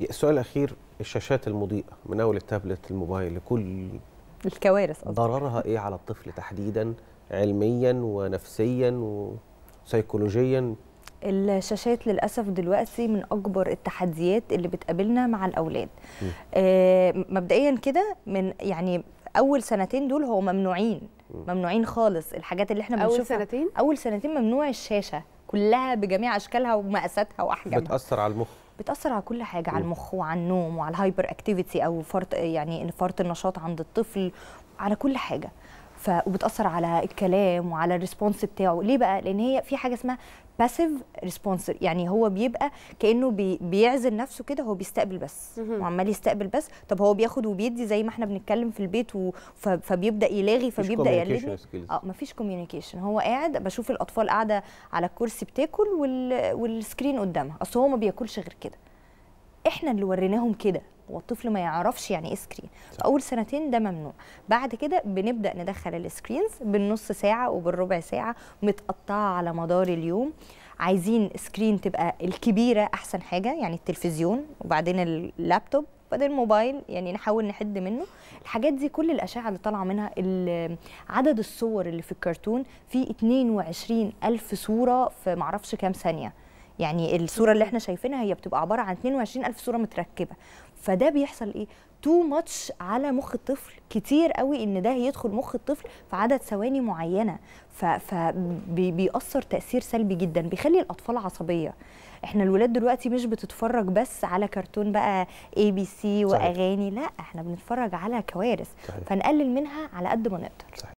السؤال الاخير الشاشات المضيئه من اول التابلت الموبايل لكل الكوارث أصلاً. ضررها ايه على الطفل تحديدا علميا ونفسيا وسيكولوجيا الشاشات للاسف دلوقتي من اكبر التحديات اللي بتقابلنا مع الاولاد آه مبدئيا كده من يعني اول سنتين دول هو ممنوعين ممنوعين خالص الحاجات اللي احنا بنشوفها اول سنتين اول سنتين ممنوع الشاشه كلها بجميع اشكالها ومقاساتها واحجامها بتاثر على المخ بتاثر على كل حاجه على المخ وعلى النوم وعلى الهايبر اكتيفيتي او فرط يعني فرط النشاط عند الطفل على كل حاجه وبتاثر على الكلام وعلى الريسبونس بتاعه ليه بقى لان هي في حاجه اسمها باسيف ريسبونس يعني هو بيبقى كانه بي... بيعزل نفسه كده هو بيستقبل بس وعمال يستقبل بس طب هو بياخد وبيدي زي ما احنا بنتكلم في البيت فبيبدا يلاغي فبيبدا يقلدني اه مفيش كوميونيكيشن هو قاعد بشوف الاطفال قاعده على الكرسي بتاكل وال... والسكرين قدامها اصل هو ما بياكلش غير كده احنا اللي وريناهم كده والطفل ما يعرفش يعني ايه سكرين اول سنتين ده ممنوع بعد كده بنبدا ندخل السكرينز بالنص ساعه وبالربع ساعه متقطعه على مدار اليوم عايزين سكرين تبقى الكبيره احسن حاجه يعني التلفزيون وبعدين اللابتوب وبعدين الموبايل يعني نحاول نحد منه الحاجات دي كل الاشعه اللي طالعه منها عدد الصور اللي في الكرتون في 22 الف صوره في معرفش كام ثانيه يعني الصوره اللي احنا شايفينها هي بتبقى عباره عن 22 الف صوره متركبه فده بيحصل ايه تو ماتش على مخ الطفل كتير قوي ان ده يدخل مخ الطفل في عدد ثواني معينه فبيأثر تأثير سلبي جدا بيخلي الأطفال عصبية احنا الولاد دلوقتي مش بتتفرج بس على كرتون بقى اي بي سي واغاني لا احنا بنتفرج على كوارث صحيح. فنقلل منها على قد ما نقدر صحيح.